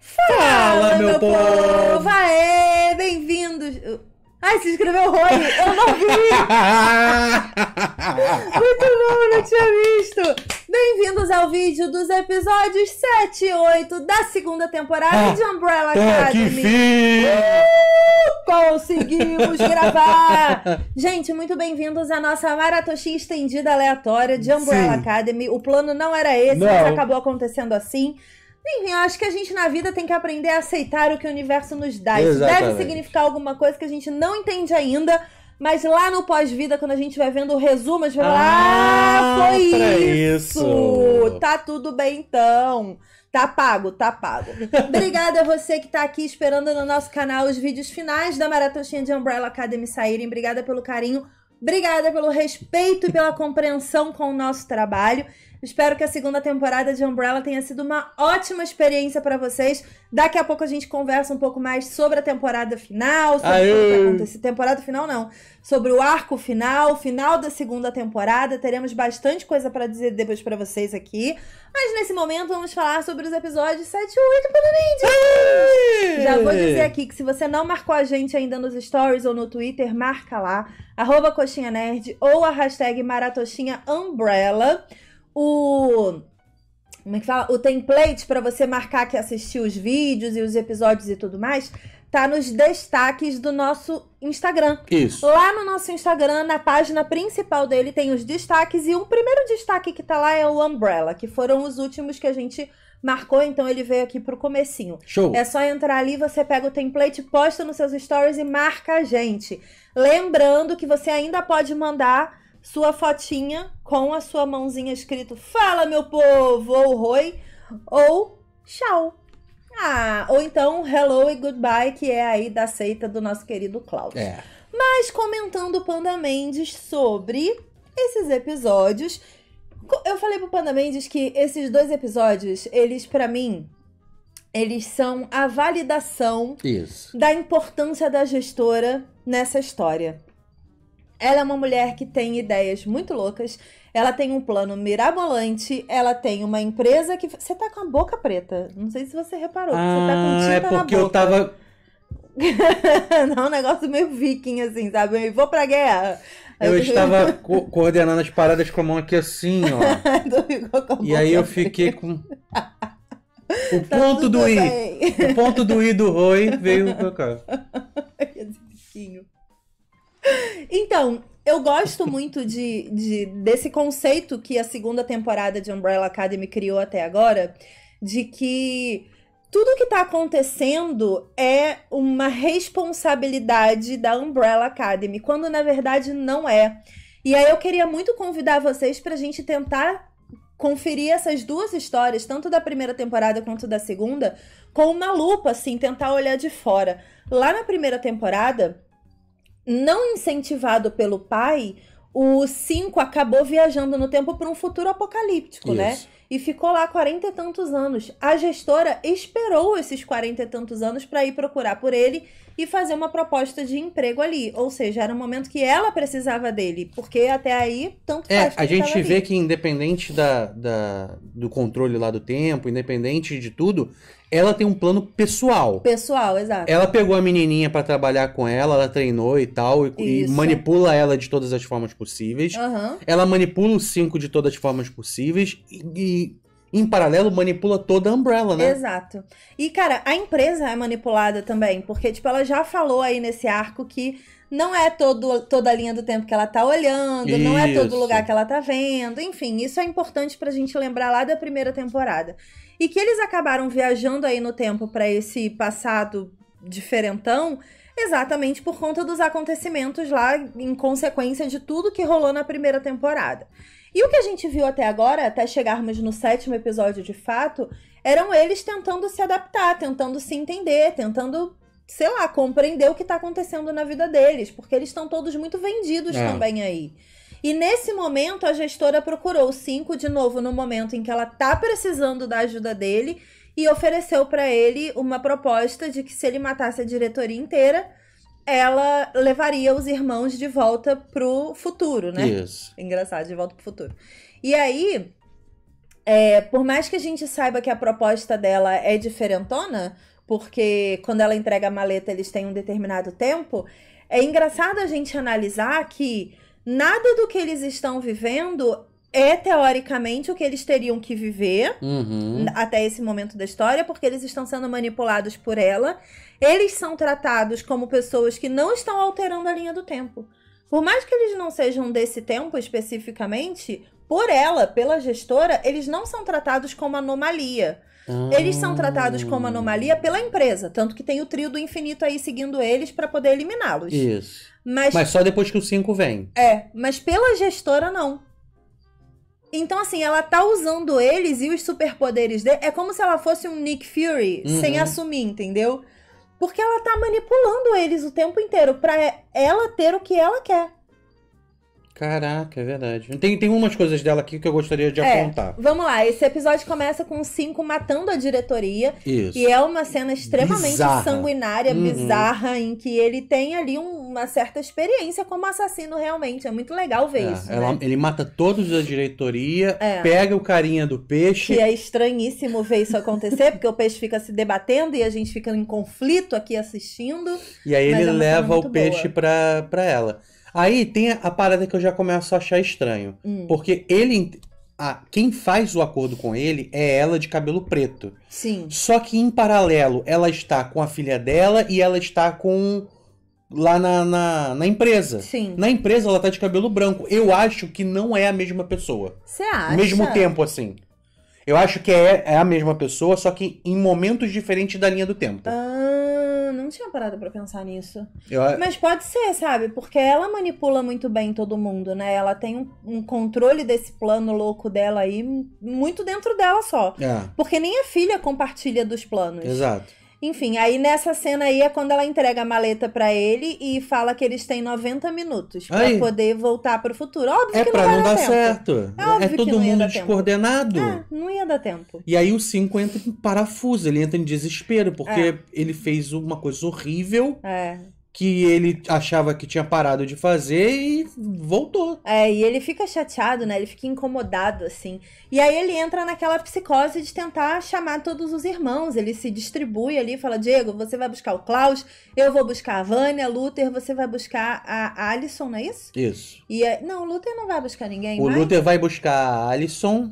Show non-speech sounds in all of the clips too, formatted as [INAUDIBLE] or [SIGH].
Fala, meu povo! Ai, se inscreveu Rony! Eu não vi! [LAUGHS] Muito bom, não tinha visto! Bem-vindos ao vídeo dos episódios 7 e 8 da segunda temporada ah, de Umbrella Academy! Que fim! Uh, conseguimos gravar! Gente, muito bem-vindos à nossa maratoxia estendida aleatória de Umbrella Sim. Academy. O plano não era esse, não. mas acabou acontecendo assim. Enfim, eu acho que a gente na vida tem que aprender a aceitar o que o universo nos dá. Exatamente. Isso deve significar alguma coisa que a gente não entende ainda. Mas lá no pós-vida, quando a gente vai vendo o resumo, a gente vai falar: Ah, ah foi isso. isso! Tá tudo bem então! Tá pago, tá pago. [LAUGHS] Obrigada a você que tá aqui esperando no nosso canal os vídeos finais da Maratoninha de Umbrella Academy saírem. Obrigada pelo carinho. Obrigada pelo respeito e pela compreensão com o nosso trabalho. Espero que a segunda temporada de Umbrella tenha sido uma ótima experiência para vocês. Daqui a pouco a gente conversa um pouco mais sobre a temporada final, sobre Aê. o que Temporada final não, sobre o arco final, final da segunda temporada. Teremos bastante coisa para dizer depois para vocês aqui. Mas nesse momento vamos falar sobre os episódios 7 e 8 pelo menos. Já vou dizer aqui que se você não marcou a gente ainda nos stories ou no Twitter, marca lá, @coxinha_nerd ou a hashtag maratoxinha umbrella o como é que fala? O template para você marcar que assistiu os vídeos e os episódios e tudo mais, tá nos destaques do nosso Instagram. Isso. Lá no nosso Instagram, na página principal dele, tem os destaques e o primeiro destaque que tá lá é o Umbrella, que foram os últimos que a gente marcou, então ele veio aqui pro comecinho. Show. É só entrar ali, você pega o template, posta nos seus stories e marca a gente. Lembrando que você ainda pode mandar sua fotinha com a sua mãozinha escrito Fala, meu povo! Ou Roi, ou Tchau. Ah, ou então Hello e Goodbye, que é aí da seita do nosso querido Cláudio. É. Mas comentando o Panda Mendes sobre esses episódios, eu falei pro Panda Mendes que esses dois episódios, eles para mim, eles são a validação Isso. da importância da gestora nessa história. Ela é uma mulher que tem ideias muito loucas, ela tem um plano mirabolante, ela tem uma empresa que. Você tá com a boca preta. Não sei se você reparou. Ah, você tá com ah, tinta é porque eu tava. não, [LAUGHS] um negócio meio viking, assim, sabe? Eu vou pra guerra. Eu, estava co coordenando as paradas com a mão aqui assim, ó. [LAUGHS] e aí eu fiquei com. O [LAUGHS] tá ponto do bem. I. O ponto do I do Roy veio tocar. Esse então, eu gosto muito de, de, desse conceito que a segunda temporada de Umbrella Academy criou até agora, de que tudo que está acontecendo é uma responsabilidade da Umbrella Academy, quando na verdade não é. E aí eu queria muito convidar vocês para a gente tentar conferir essas duas histórias, tanto da primeira temporada quanto da segunda, com uma lupa, assim, tentar olhar de fora. Lá na primeira temporada, não incentivado pelo pai, o 5 acabou viajando no tempo para um futuro apocalíptico, né? Isso. né? e ficou lá quarenta e tantos anos. A gestora esperou esses quarenta e tantos anos para ir procurar por ele e fazer uma proposta de emprego ali. Ou seja, era um momento que ela precisava dele, porque até aí tanto é, faz. É, a gente vê ali. que independente da, da, do controle lá do tempo, independente de tudo, ela tem um plano pessoal. Pessoal, exato. Ela pegou a menininha para trabalhar com ela, ela treinou e tal, e, e manipula ela de todas as formas possíveis. Uhum. Ela manipula o cinco de todas as formas possíveis e, e em paralelo, manipula toda a Umbrella, né? Exato. E, cara, a empresa é manipulada também, porque, tipo, ela já falou aí nesse arco que não é todo, toda a linha do tempo que ela tá olhando, isso. não é todo lugar que ela tá vendo, enfim, isso é importante pra gente lembrar lá da primeira temporada. E que eles acabaram viajando aí no tempo para esse passado diferentão, exatamente por conta dos acontecimentos lá, em consequência de tudo que rolou na primeira temporada. E o que a gente viu até agora, até chegarmos no sétimo episódio de fato, eram eles tentando se adaptar, tentando se entender, tentando, sei lá, compreender o que está acontecendo na vida deles, porque eles estão todos muito vendidos é. também aí. E nesse momento, a gestora procurou o Cinco de novo no momento em que ela tá precisando da ajuda dele e ofereceu para ele uma proposta de que se ele matasse a diretoria inteira, ela levaria os irmãos de volta pro futuro, né? Isso. Engraçado, de volta pro futuro. E aí, é, por mais que a gente saiba que a proposta dela é diferentona, porque quando ela entrega a maleta eles têm um determinado tempo, é engraçado a gente analisar que nada do que eles estão vivendo é teoricamente o que eles teriam que viver uhum. até esse momento da história, porque eles estão sendo manipulados por ela eles são tratados como pessoas que não estão alterando a linha do tempo. Por mais que eles não sejam desse tempo especificamente, por ela, pela gestora, eles não são tratados como anomalia. Ah. Eles são tratados como anomalia pela empresa, tanto que tem o trio do infinito aí seguindo eles para poder eliminá-los. Isso. Mas, mas só depois que o 5 vem. É, mas pela gestora não. Então, assim, ela tá usando eles e os superpoderes dele. É como se ela fosse um Nick Fury uhum. sem assumir, entendeu? Porque ela tá manipulando eles o tempo inteiro para ela ter o que ela quer. Caraca, é verdade. Tem, tem umas coisas dela aqui que eu gostaria de é, apontar. Vamos lá, esse episódio começa com o Cinco matando a diretoria. Isso. E é uma cena extremamente bizarra. sanguinária, uhum. bizarra, em que ele tem ali um, uma certa experiência como assassino, realmente. É muito legal ver é, isso. Ela, né? Ele mata todos da diretoria, é. pega o carinha do peixe. E é estranhíssimo ver isso acontecer, porque o peixe fica se debatendo e a gente fica em conflito aqui assistindo. E aí ele é leva o peixe pra, pra ela. Aí tem a parada que eu já começo a achar estranho. Hum. Porque ele. quem faz o acordo com ele é ela de cabelo preto. Sim. Só que em paralelo, ela está com a filha dela e ela está com. Lá na, na, na empresa. Sim. Na empresa ela tá de cabelo branco. Eu acho que não é a mesma pessoa. Você acha? Mesmo tempo, assim. Eu acho que é, é a mesma pessoa, só que em momentos diferentes da linha do tempo. Ah não tinha parado para pensar nisso. Eu... Mas pode ser, sabe? Porque ela manipula muito bem todo mundo, né? Ela tem um, um controle desse plano louco dela aí muito dentro dela só. É. Porque nem a filha compartilha dos planos. Exato. Enfim, aí nessa cena aí é quando ela entrega a maleta para ele e fala que eles têm 90 minutos para poder voltar para o futuro. Óbvio é que não, pra não dar tempo. certo. É, é todo mundo descoordenado. É, não ia dar tempo. E aí o 5 entra em parafuso, ele entra em desespero, porque é. ele fez uma coisa horrível. É que ele achava que tinha parado de fazer e voltou. É, e ele fica chateado, né? Ele fica incomodado, assim. E aí ele entra naquela psicose de tentar chamar todos os irmãos. Ele se distribui ali, fala: Diego, você vai buscar o Klaus, eu vou buscar a Vânia, Luther, você vai buscar a Alison, não é isso? Isso. E aí... É, não, o Luther não vai buscar ninguém. O mais. Luther vai buscar a Alison.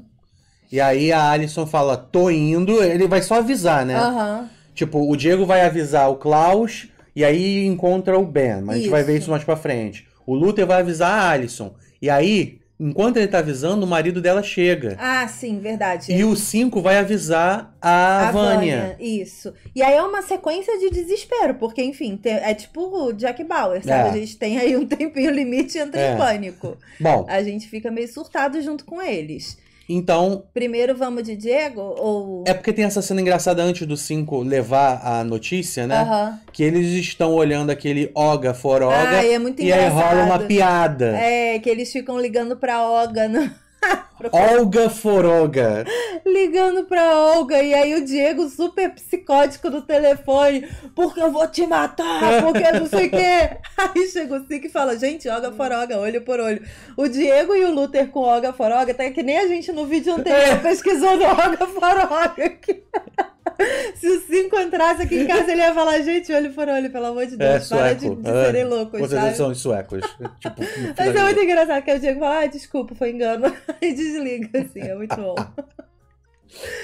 E aí a Alison fala: tô indo. Ele vai só avisar, né? Aham. Uhum. Tipo, o Diego vai avisar o Klaus e aí encontra o Ben, mas a gente vai ver isso mais pra frente. O Luther vai avisar a Alison. E aí, enquanto ele tá avisando, o marido dela chega. Ah, sim, verdade. E o 5 vai avisar a, a Vânia. Vânia. Isso. E aí é uma sequência de desespero, porque, enfim, é tipo o Jack Bauer, sabe? É. A gente tem aí um tempinho limite e é. em pânico. Bom. A gente fica meio surtado junto com eles. Então. Primeiro vamos de Diego? Ou... É porque tem essa cena engraçada antes do 5 levar a notícia, né? Que eles estão olhando aquele Oga for Oga. Ah, é muito e engraçado. E aí rola uma piada. É, que eles ficam ligando pra Oga. No... Né? [LAUGHS] Olga Foroga. Ligando pra Olga. E aí o Diego, super psicótico no telefone. Porque eu vou te matar, porque não sei o quê. [LAUGHS] Aí chega o Sik e fala: gente, Olga Foroga, olho por olho. O Diego e o Luther com Olga Foroga, tá que nem a gente no vídeo anterior é. pesquisando Olga Foroga aqui. [LAUGHS] [LAUGHS] Se o Cinco entrasse aqui em casa, ele ia falar, gente, olho por olho, pelo amor de é, Deus, é, para de, de serem é, loucos, Vocês sabe? são suecos. tipo, Mas é muito engraçado, que o Diego fala, ah, desculpa, foi engano, e [LAUGHS] desliga, assim, é muito bom. [LAUGHS]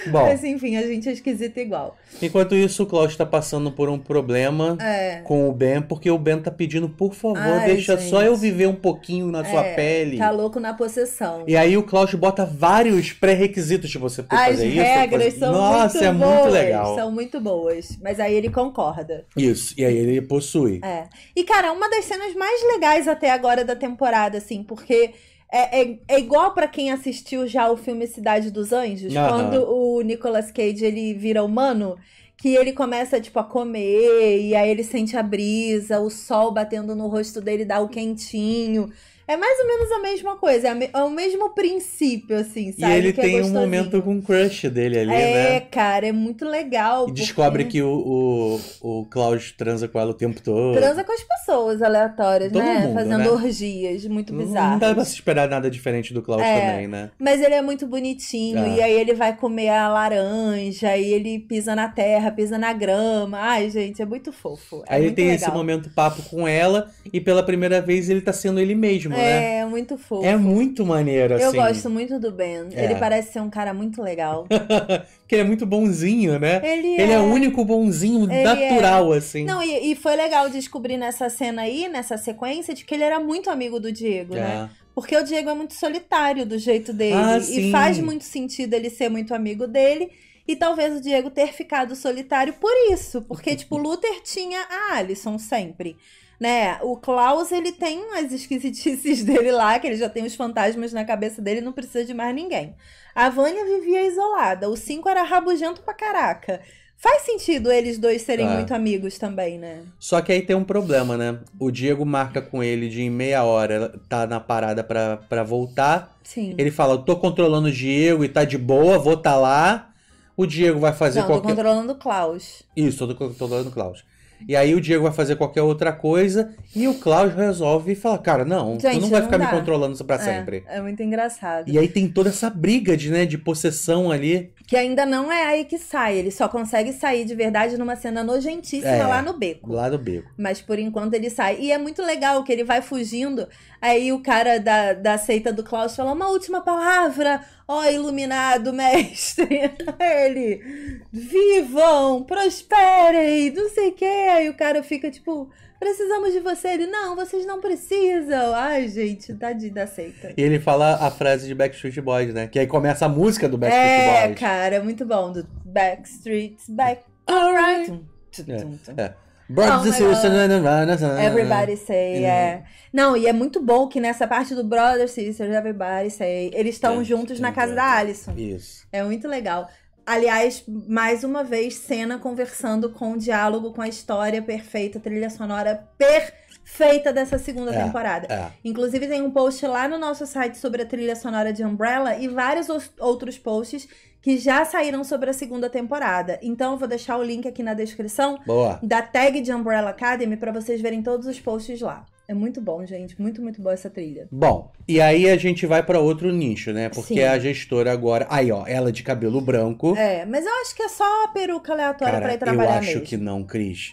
Bom, Mas enfim, a gente é esquisito igual. Enquanto isso, o Klaus tá passando por um problema é. com o Ben, porque o Ben tá pedindo, por favor, Ai, deixa gente. só eu viver um pouquinho na é, sua pele. Tá louco na possessão. E aí o Klaus bota vários pré-requisitos de você poder fazer isso. As regras são Nossa, muito é boas, muito legal. São muito boas. Mas aí ele concorda. Isso, e aí ele possui. É. E cara, uma das cenas mais legais até agora da temporada, assim, porque é, é, é igual para quem assistiu já o filme Cidade dos Anjos, quando o Nicolas Cage ele vira humano, que ele começa tipo a comer e aí ele sente a brisa, o sol batendo no rosto dele dá o quentinho. É mais ou menos a mesma coisa, é, é o mesmo princípio, assim, sabe? E ele que é tem é um momento com o crush dele ali, é, né? É, cara, é muito legal. E porque... descobre que o, o, o Cláudio transa com ela o tempo todo. Transa com as pessoas aleatórias, todo né? Mundo, Fazendo né? orgias, muito bizarro. Não dá pra se esperar nada diferente do Cláudio é, também, né? Mas ele é muito bonitinho, ah. e aí ele vai comer a laranja, e ele pisa na terra, pisa na grama. Ai, gente, é muito fofo. É aí muito ele tem legal. esse momento papo com ela, e pela primeira vez ele tá sendo ele mesmo né? É, é, muito fofo. É muito maneiro, assim. Eu gosto muito do Ben. É. Ele parece ser um cara muito legal. [LAUGHS] Porque ele é muito bonzinho, né? Ele, ele é... é o único bonzinho ele é. natural, é... assim. Não, e, e, foi legal descobrir nessa cena aí, nessa sequência, de que ele era muito amigo do Diego, né? É. Porque o Diego é muito solitário do jeito dele. Ah, e faz muito sentido ele ser muito amigo dele. E talvez o Diego ter ficado solitário por isso. Porque, [LAUGHS] tipo, o Luther tinha a Alison sempre né? O Klaus, ele tem as esquisitices [LAUGHS] dele lá, que ele já tem os fantasmas na cabeça dele, não precisa de mais ninguém. A Vânia vivia isolada, o Cinco era rabugento pra caraca. Faz sentido eles dois serem ah. muito amigos também, né? Só que aí tem um problema, né? O Diego marca com ele de em meia hora, tá na parada pra, pra voltar. Sim. Ele fala, eu tô controlando o Diego e tá de boa, vou tá lá. O Diego vai fazer não, qualquer... Não, tô controlando o Klaus. Isso, tô controlando o Klaus. E aí o Diego vai fazer qualquer outra coisa e o Cláudio resolve falar, cara, não, Gente, tu não vai não ficar dá. me controlando isso pra é, sempre. É muito engraçado. E aí tem toda essa briga de, né, de possessão ali. Que ainda não é aí que sai, ele só consegue sair de verdade numa cena nojentíssima é, lá no beco. Lá no beco. Mas por enquanto ele sai. E é muito legal que ele vai fugindo. Aí o cara da, da seita do Klaus fala: uma última palavra, ó iluminado mestre. [LAUGHS] Ele, vivam, prosperem, não sei o quê. Aí o cara fica tipo: precisamos de você. Ele, não, vocês não precisam. Ai, gente, tadinho da seita. E ele fala a frase de Backstreet Boys, né? Que aí começa a música do Backstreet é, Boys. É, cara, muito bom. Do Backstreet, Back. É, Alright. É, é. Brothers and Sisters. Everybody é. Say, é. Não, e é muito bom que nessa parte do Brothers, Sisters, Everybody Say, eles estão juntos na casa da Alison. Isso. É muito legal. Aliás, mais uma vez, cena conversando com o diálogo, com a história perfeita, trilha sonora perfeita feita dessa segunda é, temporada. É. Inclusive, tem um post lá no nosso site sobre a trilha sonora de Umbrella e vários outros posts que já saíram sobre a segunda temporada. Então, eu vou deixar o link aqui na descrição Boa. da tag de Umbrella Academy para vocês verem todos os posts lá. É muito bom, gente. Muito, muito boa essa trilha. Bom, e aí a gente vai para outro nicho, né? Porque Sim. a gestora agora. Aí, ó, ela de cabelo branco. É, mas eu acho que é só a peruca aleatória para ir trabalhar. Eu acho mesmo. que não, Cris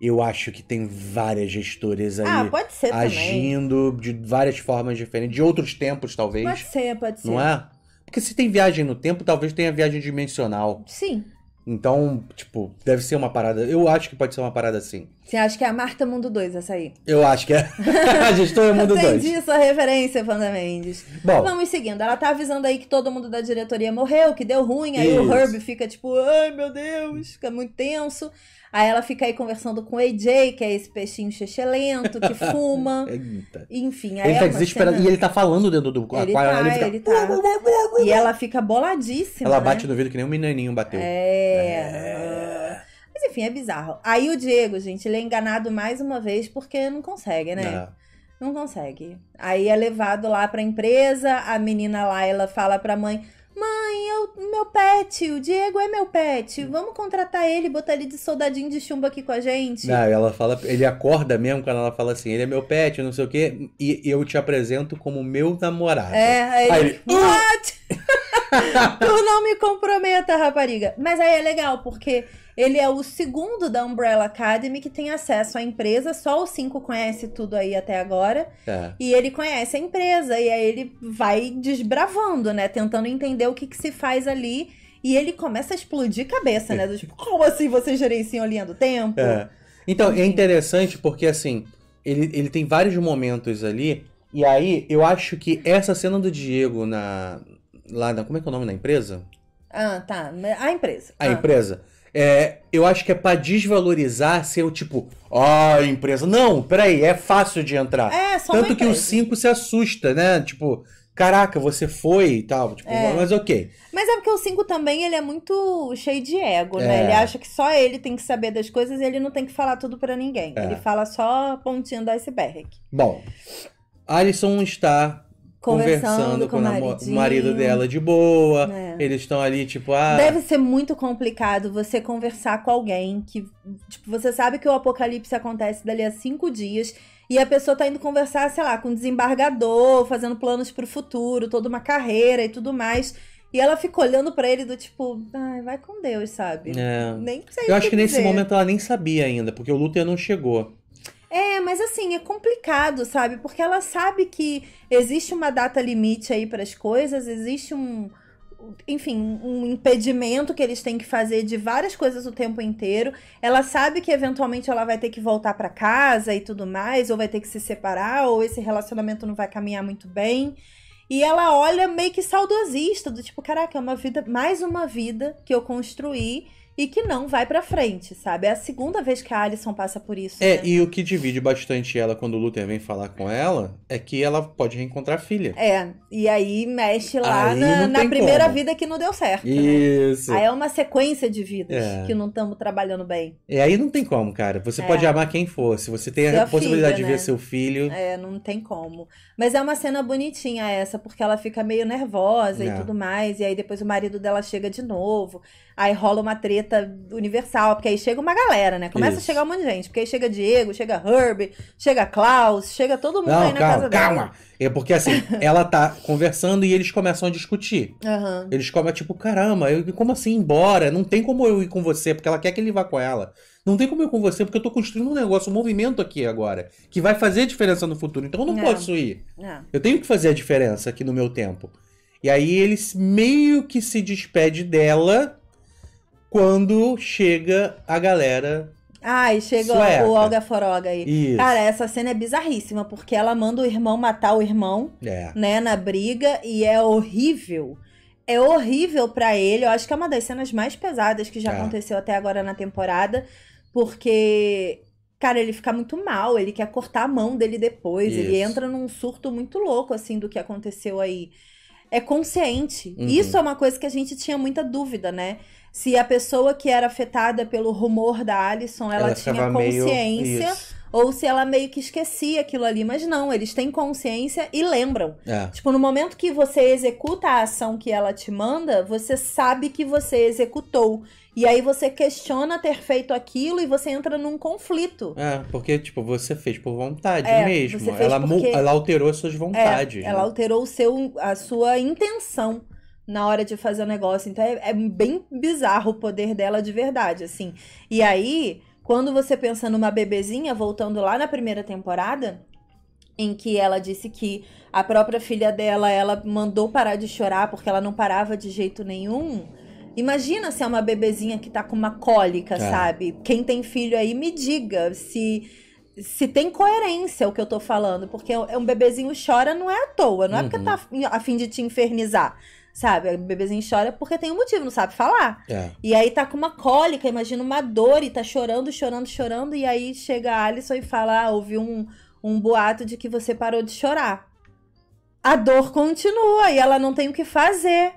eu acho que tem várias gestoras ah, aí ah, agindo também. de várias formas diferentes, de outros tempos, talvez. Pode ser, pode ser. Não é? Porque se tem viagem no tempo, talvez tenha viagem dimensional. Sim. Então, tipo, deve ser uma parada. Eu acho que pode ser uma parada assim. Você acha que é a Marta Mundo 2 essa aí? Eu acho que é. [LAUGHS] a gestora Mundo 2. Entendi dois. sua referência, Wanda Mendes. Bom. Vamos seguindo. Ela tá avisando aí que todo mundo da diretoria morreu, que deu ruim. Aí Isso. o Herb fica tipo, ai meu Deus, fica muito tenso. Aí ela fica aí conversando com o AJ, que é esse peixinho lento, que fuma. [LAUGHS] Eita. Enfim, aí ele tá é desesperado. Cena... E ele tá falando dentro do aquário. Ele, tá, ele, fica... ele tá. E ela fica boladíssima. Ela né? bate né? no vidro que nem um menininho bateu. É. é... Mas enfim, é bizarro. Aí o Diego, gente, ele é enganado mais uma vez porque não consegue, né? Não, é. não consegue. Aí é levado lá pra empresa, a menina lá, ela fala pra mãe: Mãe, eu, meu pet, o Diego é meu pet. Vamos contratar ele, botar ele de soldadinho de chumbo aqui com a gente. Não, ela fala, ele acorda mesmo quando ela fala assim, ele é meu pet, não sei o quê, e eu te apresento como meu namorado. É, aí, aí ele, uh! What? [LAUGHS] tu não me comprometa, rapariga. Mas aí é legal, porque ele é o segundo da Umbrella Academy que tem acesso à empresa. Só o cinco conhece tudo aí até agora. É. E ele conhece a empresa. E aí ele vai desbravando, né? Tentando entender o que, que se faz ali. E ele começa a explodir cabeça, né? tipo, como assim vocês gerenciam a linha do tempo? É. Então, é Enfim. é interessante porque, assim, ele, ele tem vários momentos ali. E aí, eu acho que essa cena do Diego na. Lá na, como é que é o nome da empresa? Ah, tá. A empresa. A ah. empresa é, eu acho que é para desvalorizar ser o tipo, ó, oh, ah, empresa. Não, peraí, é fácil de entrar. É, só Tanto que o 5 se assusta, né? Tipo, caraca, você foi e tal. Tipo, é. mas ok. Mas é porque o 5 também, ele é muito cheio de ego, né? é. né? Ele acha que só ele tem que saber das coisas e ele não tem que falar tudo para ninguém. É. Ele fala só pontinho do iceberg. Bom, Alison está conversando, com, com o marido dela de boa. É. Eles estão ali, tipo, ah. Deve ser muito complicado você conversar com alguém que. Tipo, você sabe que o apocalipse acontece dali a cinco dias. E a pessoa tá indo conversar, sei lá, com um desembargador, fazendo planos pro futuro, toda uma carreira e tudo mais. E ela fica olhando para ele do tipo, ai, vai com Deus, sabe? É. Nem sei Eu acho que, que nesse momento ela nem sabia ainda, porque o Luther não chegou. É, mas assim, é complicado, sabe? Porque ela sabe que existe uma data limite aí para as coisas, existe um, enfim, um impedimento que eles têm que fazer de várias coisas o tempo inteiro. Ela sabe que eventualmente ela vai ter que voltar para casa e tudo mais, ou vai ter que se separar, ou esse relacionamento não vai caminhar muito bem. E ela olha meio que saudosista, do tipo, caraca, é uma vida, mais uma vida que eu construí e que não vai para frente, sabe? É a segunda vez que a Alison passa por isso. É, né? e o que divide bastante ela quando o Luther vem falar com ela é que ela pode reencontrar a filha. É, e aí mexe lá aí na, na primeira como. vida que não deu certo. Né? Isso. Né? Aí é uma sequência de vidas é. que não estamos trabalhando bem. É, aí não tem como, cara. Você é. pode amar quem for. Se você tem a possibilidade de ver né? seu filho. É, não tem como. Mas é uma cena bonitinha essa, porque ela fica meio nervosa é. e tudo mais. E aí depois o marido dela chega de novo. Aí rola uma treta treta universal, porque aí chega uma galera, né? Começa Isso. a chegar um monte de gente. Porque aí chega Diego, chega Herbie, chega Klaus, chega todo mundo Não, aí na casa calma. dela. Calma! É porque assim, [LAUGHS] ela tá conversando e eles começam a discutir. Uhum. Eles começam, tipo, caramba, eu, como assim embora? Não tem como eu ir com você, porque ela quer que ele vá com ela. Não tem como eu ir com você, porque eu tô construindo um negócio, um movimento aqui agora, que vai fazer diferença no futuro. Então eu não é. posso ir. É. Eu tenho que fazer a diferença aqui no meu tempo. E aí ele meio que se despede dela quando chega a galera. Ai, chega sueca. o Olga Foroga aí. Isso. Cara, essa cena é bizarríssima, porque ela manda o irmão matar o irmão, é. né, na briga, e é horrível. É horrível para ele. Eu acho que é uma das cenas mais pesadas que já é. aconteceu até agora na temporada, porque cara, ele fica muito mal, ele quer cortar a mão dele depois, Isso. ele entra num surto muito louco, assim, do que aconteceu aí. É consciente. Uhum. Isso é uma coisa que a gente tinha muita dúvida, né? se a pessoa que era afetada pelo rumor da Alison, ela, ela tinha consciência ou se ela meio que esquecia aquilo ali, mas não, eles têm consciência e lembram. É. Tipo, no momento que você executa a ação que ela te manda, você sabe que você executou. E aí você questiona ter feito aquilo e você entra num conflito. É, porque, tipo, você fez por vontade é, mesmo. Ela, porque... ela alterou as suas é, vontades. É, né? Ela alterou o seu, a sua intenção na hora de fazer o negócio. Então é, é bem bizarro o poder dela de verdade, assim. E aí, quando você pensa numa bebezinha, voltando lá na primeira temporada, em que ela disse que a própria filha dela, ela mandou parar de chorar porque ela não parava de jeito nenhum. Imagina se é uma bebezinha que tá com uma cólica, é. sabe? Quem tem filho aí, me diga se se tem coerência o que eu tô falando, porque é um bebezinho chora não é à toa, não uhum. é porque uhum. tá afim de te infernizar, Sabe? O bebezinho chora porque tem um motivo, não sabe falar. É. E aí tá com uma cólica, imagina uma dor, e tá chorando, chorando, chorando. E aí chega a Alison e fala: ah, ouvi um, um boato de que você parou de chorar. A dor continua e ela não tem o que fazer.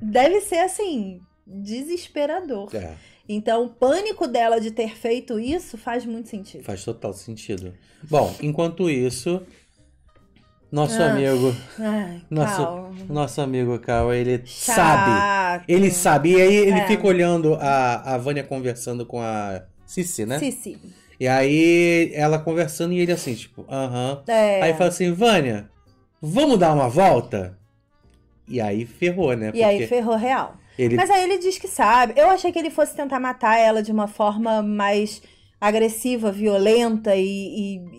Deve ser assim, desesperador. É. Então, o pânico dela de ter feito isso faz muito sentido. Faz total sentido. Bom, enquanto isso, nosso ah, amigo. Ah, nosso, nosso amigo Cal, ele Chato. sabe. Ele sabe. E aí ele é. fica olhando a, a Vânia conversando com a Cici, né? Cici. E aí ela conversando e ele assim, tipo, aham. Uh -huh. é. Aí fala assim, Vânia, vamos dar uma volta? E aí ferrou, né? E Porque... aí ferrou real. Ele... Mas aí ele diz que sabe. Eu achei que ele fosse tentar matar ela de uma forma mais agressiva, violenta e,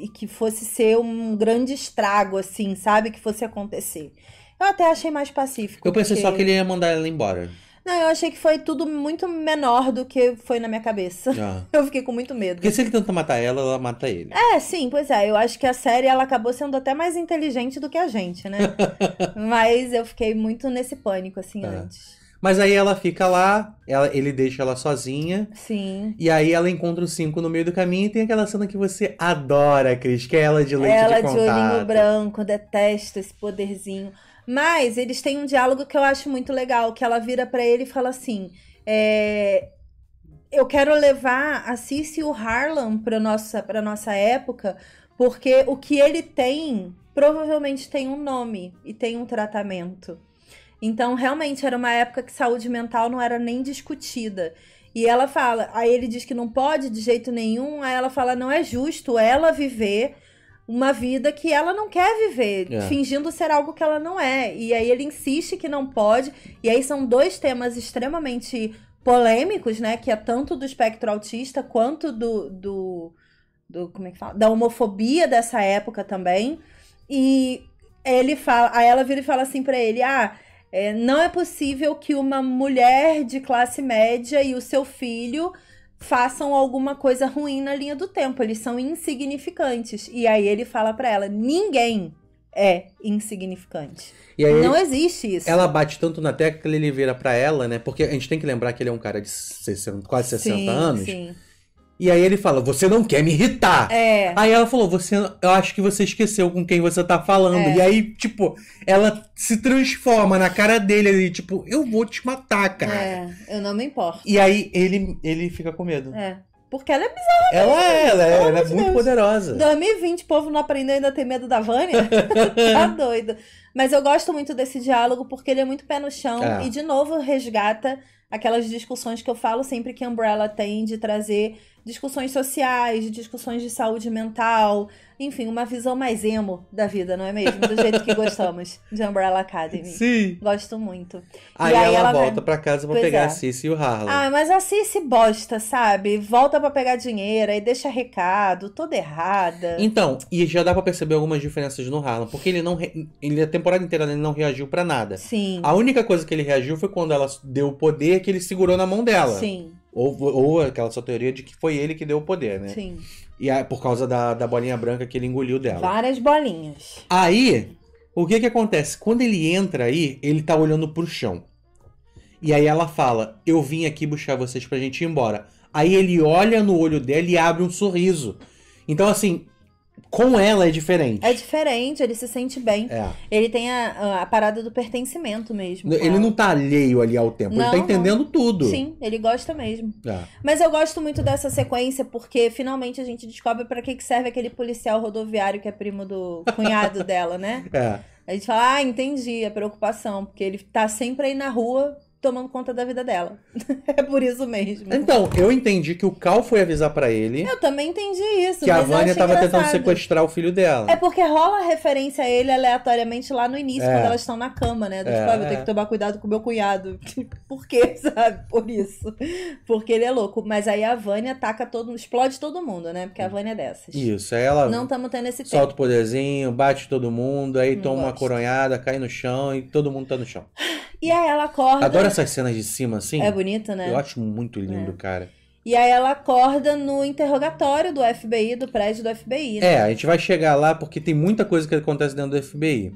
e, e, que fosse ser um grande estrago, assim, sabe? Que fosse acontecer. Eu até achei mais pacífico. Eu pensei porque... só que ele ia mandar ela embora. Não, eu achei que foi tudo muito menor do que foi na minha cabeça. Ah. [LAUGHS] Eu fiquei com muito medo. Porque se ele tenta matar ela, ela mata ele. É, sim, pois é. Eu acho que a série ela acabou sendo até mais inteligente do que a gente, né? [LAUGHS] Mas eu fiquei muito nesse pânico, assim, é. antes. Mas aí ela fica lá, ela, ele deixa ela sozinha. Sim. E aí ela encontra os cinco no meio do caminho e tem aquela cena que você adora, Cris, que é ela de leite ela de contato. Ela de olhinho branco, detesta esse poderzinho. Mas eles têm um diálogo que eu acho muito legal, que ela vira para ele e fala assim: é, eu quero levar a Cici e o Harlan para nossa para nossa época, porque o que ele tem provavelmente tem um nome e tem um tratamento. Então, realmente, era uma época que saúde mental não era nem discutida. E ela fala, aí ele diz que não pode de jeito nenhum, aí ela fala, não é justo ela viver uma vida que ela não quer viver, é. fingindo ser algo que ela não é. E aí ele insiste que não pode, e aí são dois temas extremamente polêmicos, né, que é tanto do espectro autista quanto do, do, do como é que fala, da homofobia dessa época também. E ele fala, aí ela vira e fala assim para ele: "Ah, é, não é possível que uma mulher de classe média e o seu filho façam alguma coisa ruim na linha do tempo. Eles são insignificantes. E aí ele fala para ela: ninguém é insignificante. Aí, não existe isso. Ela bate tanto na tecla que ele vira para ela, né? Porque a gente tem que lembrar que ele é um cara de 60, quase 60 sim, anos. Sim. E aí ele fala, você não quer me irritar. É. Aí ela falou, você, eu acho que você esqueceu com quem você tá falando. É. E aí, tipo, ela se transforma na cara dele ali, tipo, eu vou te matar, cara. É, eu não me importo. E aí ele, ele fica com medo. É. Porque ela é bizarra. Ela é, ela é, ela é muito Deus. poderosa. 2020, o povo não aprendeu ainda a ter medo da Vânia. [LAUGHS] [LAUGHS] tá doido. Mas eu gosto muito desse diálogo porque ele é muito pé no chão é. e, de novo, resgata aquelas discussões que eu falo sempre que Umbrella tem de trazer discussões sociais, discussões de saúde mental, enfim, uma visão mais emo da vida, não é mesmo? Do jeito que gostamos [LAUGHS] de Umbrella Academy. Sim. Gosto muito. Aí, aí ela, ela, volta vai... para casa pra pegar é. a Cici e o Harlan. Ah, mas a Cici bosta, sabe? Volta para pegar dinheiro e deixa recado, toda errada. Então, e já dá para perceber algumas diferenças no Harlan, porque ele não re... ele a temporada inteira né, ele não reagiu para nada. Sim. A única coisa que ele reagiu foi quando ela deu o poder que ele segurou na mão dela. Sim. Ou, ou aquela sua teoria de que foi ele que deu o poder, né? Sim. E aí, por causa da, da bolinha branca que ele engoliu dela. Várias bolinhas. Aí, o que que acontece? Quando ele entra aí, ele tá olhando pro chão. E aí ela fala: Eu vim aqui buscar vocês pra gente ir embora. Aí ele olha no olho dela e abre um sorriso. Então, assim, com ela é diferente. É diferente, ele se sente bem. É. Ele tem a, a parada do pertencimento mesmo. Ele ela. não tá alheio ali ao tempo, não, ele tá entendendo não. tudo. Sim, ele gosta mesmo. É. Mas eu gosto muito dessa sequência porque finalmente a gente descobre para que, que serve aquele policial rodoviário que é primo do cunhado [LAUGHS] dela, né? É. A gente fala, ah, entendi a preocupação, porque ele tá sempre aí na rua tomando conta da vida dela. [LAUGHS] é por isso mesmo. Então, eu entendi que o Cal foi avisar para ele. Eu também entendi isso. Que a Vânia tava engraçado. tentando sequestrar o filho dela. É porque rola referência a ele aleatoriamente lá no início, é. quando elas estão na cama, né? Do é. tipo, ah, eu tenho que tomar cuidado com meu cunhado. [LAUGHS] Tipo, por quê, [LAUGHS] sabe? Por isso. Porque ele é louco. Mas aí a Vânia ataca todo mundo, explode todo mundo, né? Porque a Vânia é dessas. Isso, aí ela. Não estamos tendo esse tempo. Solta o poderzinho, bate todo mundo, aí Não toma gosto. uma coronhada, cai no chão e todo mundo tá no chão. [SIGHS] E aí ela acorda. Adoro essas cenas de cima, assim. É bonito, né? Eu acho muito lindo, é. cara. E aí ela acorda no interrogatório do FBI, do prédio do FBI. Né? É, a gente vai chegar lá porque tem muita coisa que acontece dentro do FBI.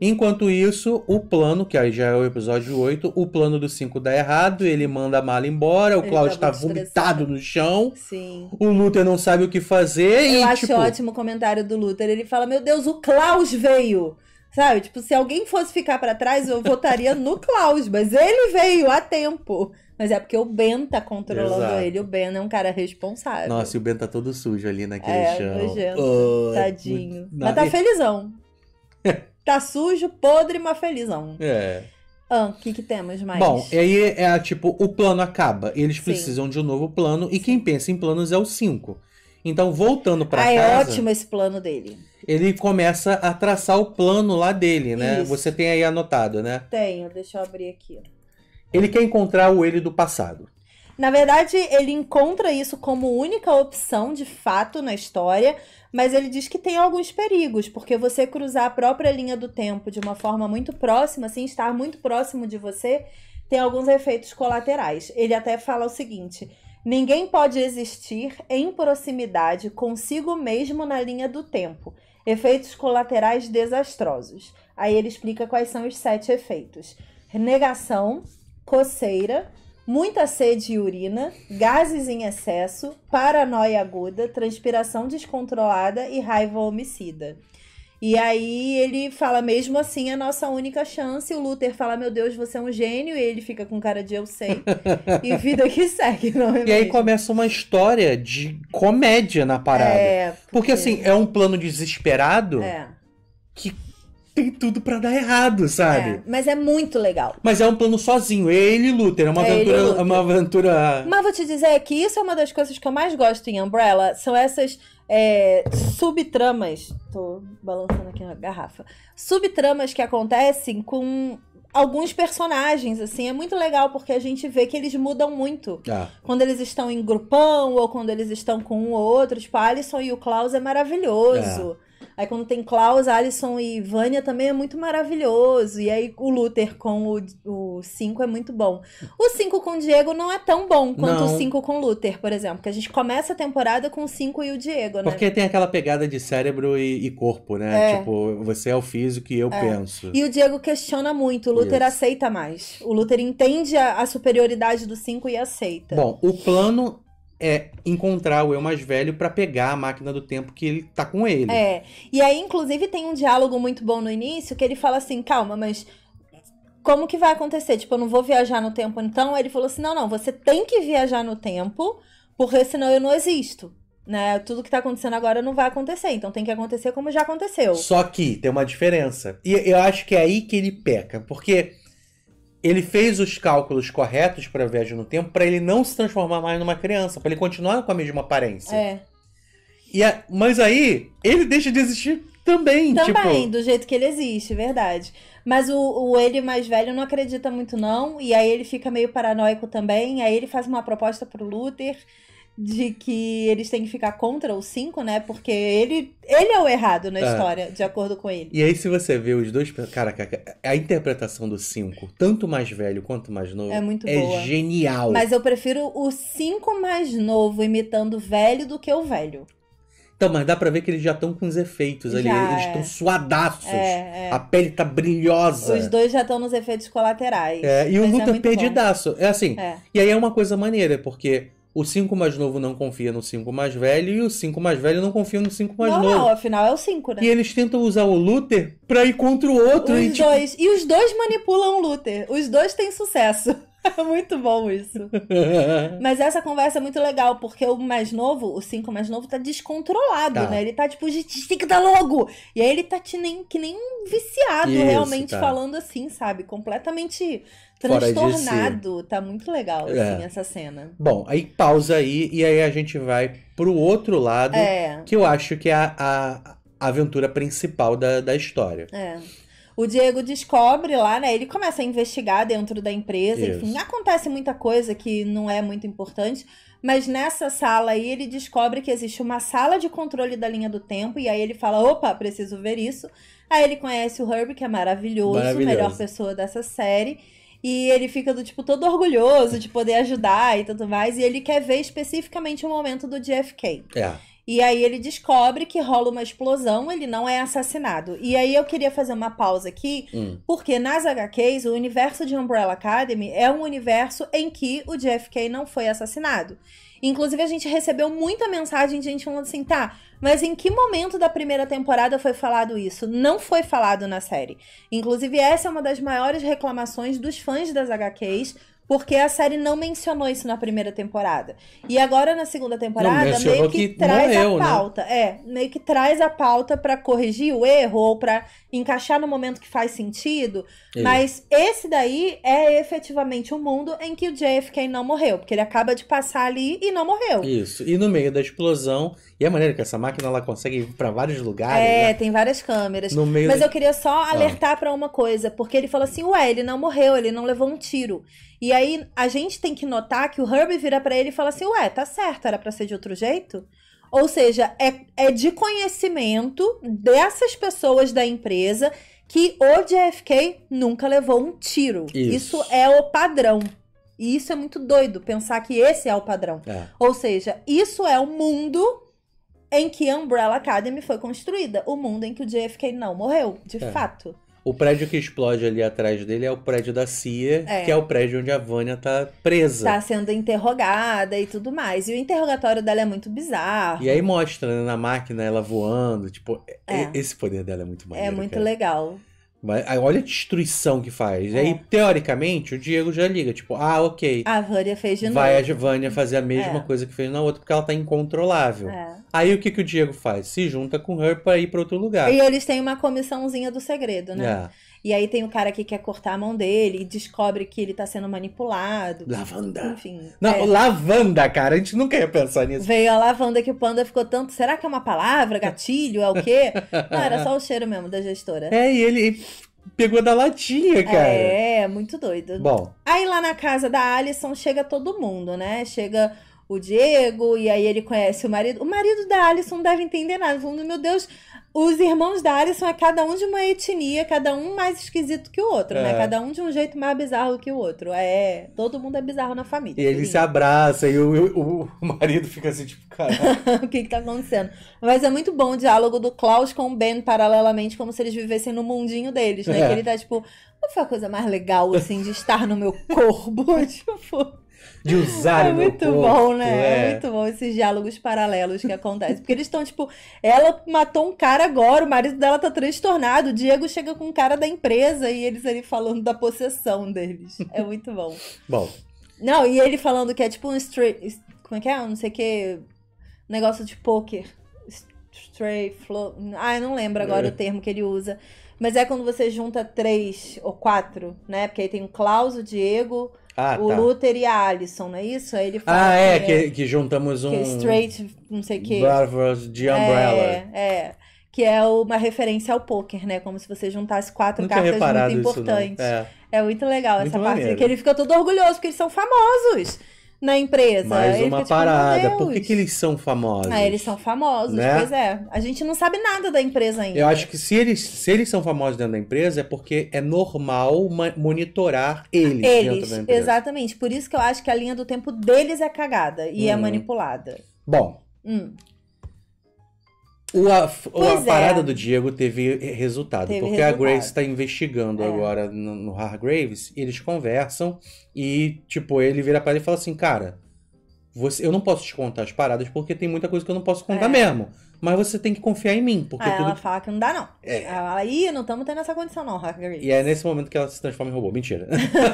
Enquanto isso, o plano, que aí já é o episódio 8, o plano do 5 dá errado, ele manda a mala embora, o Klaus tá, tá vomitado no chão. Sim. O Luther não sabe o que fazer. Eu e, acho tipo... ótimo o comentário do Luther. Ele fala: Meu Deus, o Klaus veio! Sabe? Tipo, se alguém fosse ficar para trás, eu votaria no Klaus, mas ele veio a tempo. Mas é porque o Ben tá controlando Exato. ele. O Ben é um cara responsável. Nossa, e o Ben tá todo sujo ali naquele é, chão. Nojento, oh, tadinho. Mas tá felizão. [LAUGHS] tá sujo, podre, mas felizão. É. Ah, o que, que temos mais? Bom, aí é tipo, o plano acaba. Eles Sim. precisam de um novo plano. E Sim. quem pensa em planos é o 5. Então, voltando para ah, é casa. É ótimo esse plano dele. Ele começa a traçar o plano lá dele, né? Isso. Você tem aí anotado, né? Tenho, deixa eu abrir aqui. Ele quer encontrar o ele do passado. Na verdade, ele encontra isso como única opção de fato na história, mas ele diz que tem alguns perigos, porque você cruzar a própria linha do tempo de uma forma muito próxima, assim, estar muito próximo de você, tem alguns efeitos colaterais. Ele até fala o seguinte: Ninguém pode existir em proximidade consigo mesmo na linha do tempo. Efeitos colaterais desastrosos. Aí ele explica quais são os sete efeitos: negação, coceira, muita sede e urina, gases em excesso, paranoia aguda, transpiração descontrolada e raiva homicida. E aí ele fala, mesmo assim, a é nossa única chance. O Luther fala, meu Deus, você é um gênio. E ele fica com cara de eu sei. [LAUGHS] e vida que segue, não é E mesmo? aí começa uma história de comédia na parada. É, porque... porque assim, é um plano desesperado é. que tem tudo para dar errado, sabe? É, mas é muito legal. Mas é um plano sozinho, ele e Luther, é uma é, aventura, uma aventura. Mas vou te dizer que isso é uma das coisas que eu mais gosto em Umbrella, são essas é, subtramas. Tô balançando aqui na garrafa. Subtramas que acontecem com alguns personagens, assim, é muito legal porque a gente vê que eles mudam muito. É. Quando eles estão em grupão ou quando eles estão com um ou outro, tipo, Alison e o Klaus é maravilhoso. É. Aí quando tem Klaus, Alison e Vânia também é muito maravilhoso. E aí o Luther com o 5 é muito bom. O 5 com o Diego não é tão bom quanto não. o 5 com o Luther, por exemplo. Porque a gente começa a temporada com o 5 e o Diego, né? Porque tem aquela pegada de cérebro e, e corpo, né? É. Tipo, você é o físico e eu é. penso. E o Diego questiona muito, o Luther Isso. aceita mais. O Luther entende a, a superioridade do 5 e aceita. Bom, o plano é encontrar o eu mais velho para pegar a máquina do tempo que ele tá com ele. É. E aí, inclusive, tem um diálogo muito bom no início que ele fala assim: calma, mas como que vai acontecer? Tipo, eu não vou viajar no tempo então? Ele falou assim: não, não, você tem que viajar no tempo, porque senão eu não existo. Né? Tudo que tá acontecendo agora não vai acontecer, então tem que acontecer como já aconteceu. Só que tem uma diferença. E eu acho que é aí que ele peca, porque ele fez os cálculos corretos para viagem no tempo para ele não se transformar mais numa criança, para ele continuar com a mesma aparência. É. E a, mas aí ele deixa de existir também, tipo Também, tipo... do jeito que ele existe, verdade. Mas o, o ele mais velho não acredita muito não, e aí ele fica meio paranoico também, aí ele faz uma proposta pro Luther, de que eles têm que ficar contra o 5, né? Porque ele, ele é o errado na é. história, de acordo com ele. E aí, se você vê os dois. Cara, a interpretação do 5, tanto mais velho quanto mais novo, é, muito é boa. genial. Mas eu prefiro o 5 mais novo imitando o velho do que o velho. Então, mas dá pra ver que eles já estão com os efeitos já, ali. eles estão é. suadaços. É, é. A pele tá brilhosa. Os dois já estão nos efeitos colaterais. É, e o Luta é perdidaço. Bom. É assim. É. E aí é uma coisa maneira, porque o 5 mais novo não confia no 5 mais velho e o 5 mais velho não confia no 5 mais não, novo. Não, afinal é o 5, né? E eles tentam usar o Luther pra ir contra o outro. Os e, tipo, dois. Tipo... E os dois manipulam o Luther. Os dois têm sucesso. [LAUGHS] muito bom isso. [LAUGHS] Mas essa conversa é muito legal, porque o mais novo, o cinco mais novo, tá descontrolado, tá. né? Ele tá tipo, gente, tem que dar logo! E aí ele tá que nem, que nem um viciado, isso, realmente, tá. falando assim, sabe? Completamente transtornado. Si. Tá muito legal, é. assim, é. essa cena. Bom, aí pausa aí, e aí a gente vai pro outro lado, é. que eu acho que é a, a aventura principal da, da história. É. O Diego descobre lá, né? Ele começa a investigar dentro da empresa. Isso. Enfim, acontece muita coisa que não é muito importante. Mas nessa sala aí, ele descobre que existe uma sala de controle da linha do tempo. E aí ele fala: opa, preciso ver isso. Aí ele conhece o Herb, que é maravilhoso, maravilhoso. melhor pessoa dessa série. E ele fica do tipo todo orgulhoso de poder ajudar e tudo mais. E ele quer ver especificamente o momento do JFK. É. E aí ele descobre que rola uma explosão, ele não é assassinado. E aí eu queria fazer uma pausa aqui, hum. porque nas HQs, o universo de Umbrella Academy é um universo em que o JFK não foi assassinado. Inclusive, a gente recebeu muita mensagem de gente falando assim, tá, mas em que momento da primeira temporada foi falado isso? Não foi falado na série. Inclusive, essa é uma das maiores reclamações dos fãs das HQs porque a série não mencionou isso na primeira temporada. E agora na segunda temporada, não, meio que, que traz morreu, é a né? pauta. Né? É, meio que traz a pauta para corrigir o erro ou pra encaixar no momento que faz sentido. É. Mas esse daí é efetivamente o um mundo em que o JFK não morreu. Porque ele acaba de passar ali e não morreu. Isso. E no meio da explosão. E a é maneira que essa máquina ela consegue ir pra vários lugares. É, né? tem várias câmeras. No meio Mas da... eu queria só ah. alertar ah. para uma coisa. Porque ele falou assim: ué, ele não morreu, ele não levou um tiro. E aí a gente tem que notar que o Herbie vira para ele e fala assim: Ué, tá certo, era para ser de outro jeito? Ou seja, é, é de conhecimento dessas pessoas da empresa que o JFK nunca levou um tiro. Isso, isso é o padrão. E isso é muito doido, pensar que esse é o padrão. É. Ou seja, isso é o mundo em que a Umbrella Academy foi construída. O mundo em que o JFK não morreu, de é. fato. O prédio que explode ali atrás dele é o prédio da CIA, é. que é o prédio onde a Vânia tá presa. Tá sendo interrogada e tudo mais. E o interrogatório dela é muito bizarro. E aí mostra né, na máquina ela voando, tipo, é. esse poder dela é muito é maneiro. É muito cara. legal. Mas olha a destruição que faz. É. Aí, teoricamente, o Diego já liga, tipo, ah, ok. A Vânia fez de novo. Vai a Vânia fazer a mesma é. coisa que fez na outra, porque ela tá incontrolável. É. Aí o que, que o Diego faz? Se junta com o Her pra ir pra outro lugar. E eles têm uma comissãozinha do segredo, né? É. E aí tem o cara que quer cortar a mão dele e descobre que ele tá sendo manipulado. Lavanda. Enfim. Não, é. lavanda, cara. A gente nunca ia pensar nisso. Veio a lavanda que o panda ficou tanto. Será que é uma palavra? Gatilho? É o quê? [LAUGHS] Não, era só o cheiro mesmo da gestora. É, e ele pegou da latinha, cara. É, muito doido. Bom. Aí lá na casa da Alison chega todo mundo, né? Chega o Diego, e aí ele conhece o marido. O marido da Alison não deve entender nada, falando: Meu Deus, os irmãos da área são cada um de uma etnia, cada um mais esquisito que o outro, né? é. né? Cada um de um jeito mais bizarro que o outro. É, todo mundo é bizarro na família. E eles assim. se abraça e o, o, marido fica assim, tipo, cara. [LAUGHS] o que que tá acontecendo? Mas é muito bom o diálogo do Klaus com o Ben paralelamente, como se eles vivessem no mundinho deles, né? É. Que ele tá tipo, qual foi a coisa mais legal, assim, de estar no meu corpo? [LAUGHS] tipo de usar é o meu corpo. É muito bom, né? É. é. muito bom esses diálogos paralelos que acontecem. Porque eles estão, tipo, ela matou um cara agora, o marido dela tá transtornado. O Diego chega com um cara da empresa e eles ali falando da possessão deles. É muito bom. bom. Não, e ele falando que é tipo um straight. Como é que é? Um não sei o que. Negócio de poker. Stray flow. Ah, eu não lembro agora é. o termo que ele usa. Mas é quando você junta três ou quatro, né? Porque aí tem o Klaus, o Diego, ah, o tá. Luther e a Alison, não é isso? Aí ele ah, fala. Ah, é, que, que, que juntamos é um. Que straight, não sei o quê. Bravos de Umbrella. É, é. Que é uma referência ao poker, né? Como se você juntasse quatro Nunca cartas muito né? importantes. Isso, é. é. muito legal muito essa maneiro. parte. Que ele fica todo orgulhoso, porque eles são famosos na empresa. Mais uma fica, tipo, parada. Tipo, Por que, que eles são famosos? Ah, eles são famosos, né? pois é. A gente não sabe nada da empresa ainda. Eu acho que se eles, se eles são famosos dentro da empresa é porque é normal monitorar eles, eles dentro da empresa. Exatamente. Por isso que eu acho que a linha do tempo deles é cagada e hum. é uhum. manipulada. Bom. Hum. O, a, a é. parada do Diego teve resultado, teve porque resultado. a Grace está investigando é. agora no, no Hargraves, e eles conversam, e, tipo, ele vira para ele e fala assim, cara, você, eu não posso te contar as paradas, porque tem muita coisa que eu não posso contar é. mesmo. Mas você tem que confiar em mim, porque tudo... ela fala que não dá, não. É. Aí não estamos tendo essa condição, não, Hargraves. E é nesse momento que ela se transforma em robô. Mentira.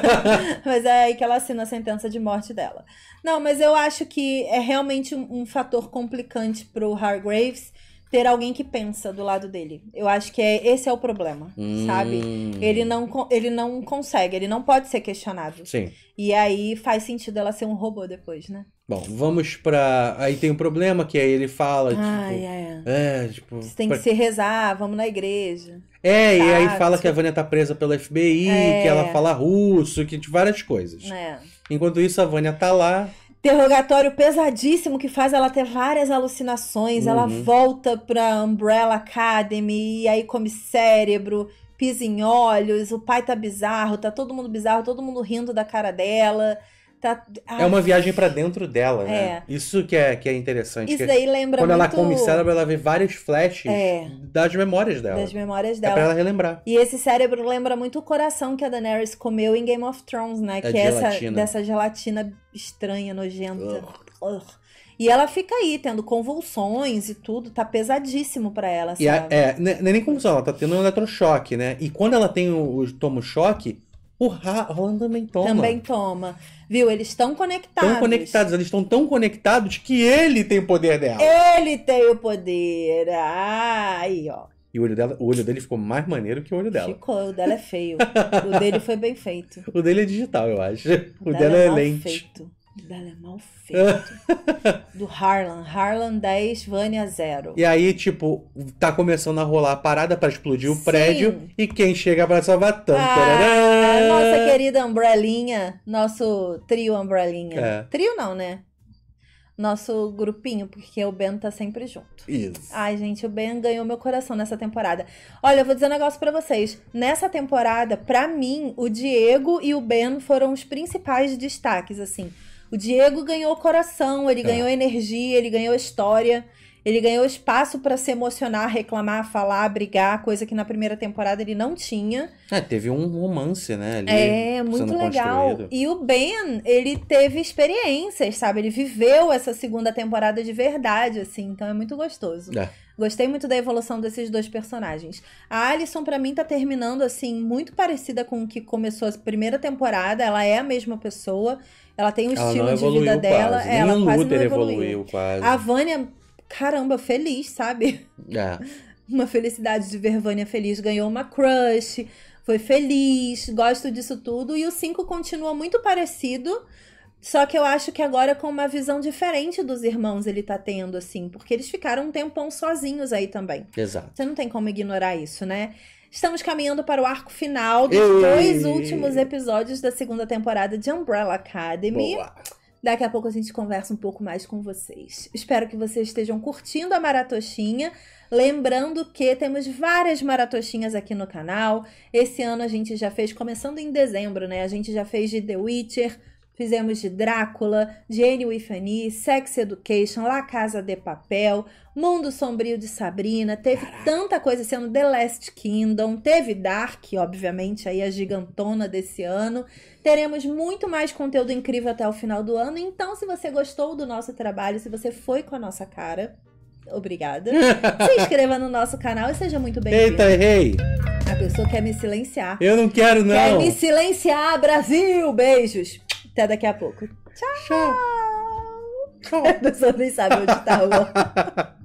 [LAUGHS] mas é aí que ela assina a sentença de morte dela. Não, mas eu acho que é realmente um, um fator complicante pro Hargraves ter alguém que pensa do lado dele. Eu acho que é, esse é o problema, hum. sabe? Ele não, ele não consegue, ele não pode ser questionado. Sim. E aí faz sentido ela ser um robô depois, né? Bom, vamos pra. Aí tem um problema que aí ele fala, ah, tipo. É. é tipo. Você tem que se rezar, vamos na igreja. É, sabe? e aí fala que a Vânia tá presa pelo FBI, é. que ela é. fala russo, que de tipo, várias coisas. É. Enquanto isso, a Vânia tá lá, interrogatório pesadíssimo que faz ela ter várias alucinações. Uhum. Ela volta pra Umbrella Academy e aí come cérebro, pisa em olhos, o pai tá bizarro, tá todo mundo bizarro, todo mundo rindo da cara dela. Tá... Ai, é uma viagem para dentro dela, né? É. Isso que é, que é interessante. Isso daí lembra Quando muito... ela come cérebro, ela vê vários flashes é. das memórias dela. Das memórias é dela. É pra ela relembrar. E esse cérebro lembra muito o coração que a Daenerys comeu em Game of Thrones, né? É que é essa, dessa gelatina estranha, nojenta. Urgh. Urgh. E ela fica aí, tendo convulsões e tudo, tá pesadíssimo para ela, sabe? E a, é, né, é, nem convulsão, ela tá tendo um eletrochoque, né? E quando ela tem o, o toma o choque, o Haaland também toma. Também toma. Viu? Eles estão conectados. Estão conectados. Eles estão tão conectados que ele tem o poder dela. Ele tem o poder. Ah, aí, ó. E o olho, dela, o olho dele ficou mais maneiro que o olho dela. Ficou, o dela é feio. [LAUGHS] o dele foi bem feito. O dele é digital, eu acho. O, o dela, dela é, é lente. Feito. Bela é mal feito. [LAUGHS] Do Harlan. Harlan 10, Vânia 0. E aí, tipo, tá começando a rolar a parada pra explodir o Sim. prédio. E quem chega pra salvar tanto. Ah, a nossa querida Umbrelinha, Nosso trio Umbrelinha, É. Trio não, né? Nosso grupinho, porque o Ben tá sempre junto. Isso. Ai, gente, o Ben ganhou meu coração nessa temporada. Olha, eu vou dizer um negócio pra vocês. Nessa temporada, pra mim, o Diego e o Ben foram os principais destaques, assim. O Diego ganhou coração, ele é. ganhou energia, ele ganhou história, ele ganhou espaço para se emocionar, reclamar, falar, brigar, coisa que na primeira temporada ele não tinha. É, teve um romance, né? Ali é, muito legal. Construído. E o Ben, ele teve experiências, sabe? Ele viveu essa segunda temporada de verdade, assim, então é muito gostoso. É. Gostei muito da evolução desses dois personagens. A Alison, para mim, tá terminando, assim, muito parecida com o que começou a primeira temporada. Ela é a mesma pessoa. Ela tem o estilo de vida dela. Quase. Ela Nem quase Luther não evoluiu. evoluiu quase. A Vânia, caramba, feliz, sabe? É. [LAUGHS] Uma felicidade de ver Vânia feliz. Ganhou uma crush, foi feliz, gosto disso tudo. E o 5 continua muito parecido só que eu acho que agora com uma visão diferente dos irmãos ele tá tendo, assim, porque eles ficaram um tempão sozinhos aí também. Exato. Você não tem como ignorar isso, né? Estamos caminhando para o arco final dos Ei. dois últimos episódios da segunda temporada de Umbrella Academy. Boa. Daqui a pouco a gente conversa um pouco mais com vocês. Espero que vocês estejam curtindo a maratoxinha. Lembrando que temos várias maratoxinhas aqui no canal. Esse ano a gente já fez, começando em dezembro, né? A gente já fez de The Witcher, Fizemos de Drácula, Gênio e Fanny, Sex Education, La Casa de Papel, Mundo Sombrio de Sabrina, teve tanta coisa sendo The Last Kingdom, teve Dark, obviamente, aí a gigantona desse ano. Teremos muito mais conteúdo incrível até o final do ano. Então, se você gostou do nosso trabalho, se você foi com a nossa cara, obrigada. se [LAUGHS] inscreva no nosso canal e seja muito bem-vindo. Eita, errei! A pessoa quer me silenciar. Eu não quero, não. Quer me silenciar, Brasil! Beijos! Até daqui a pouco. Tchau! Tchau! [LAUGHS] Tchau. A pessoa nem sabe onde tá o. [LAUGHS]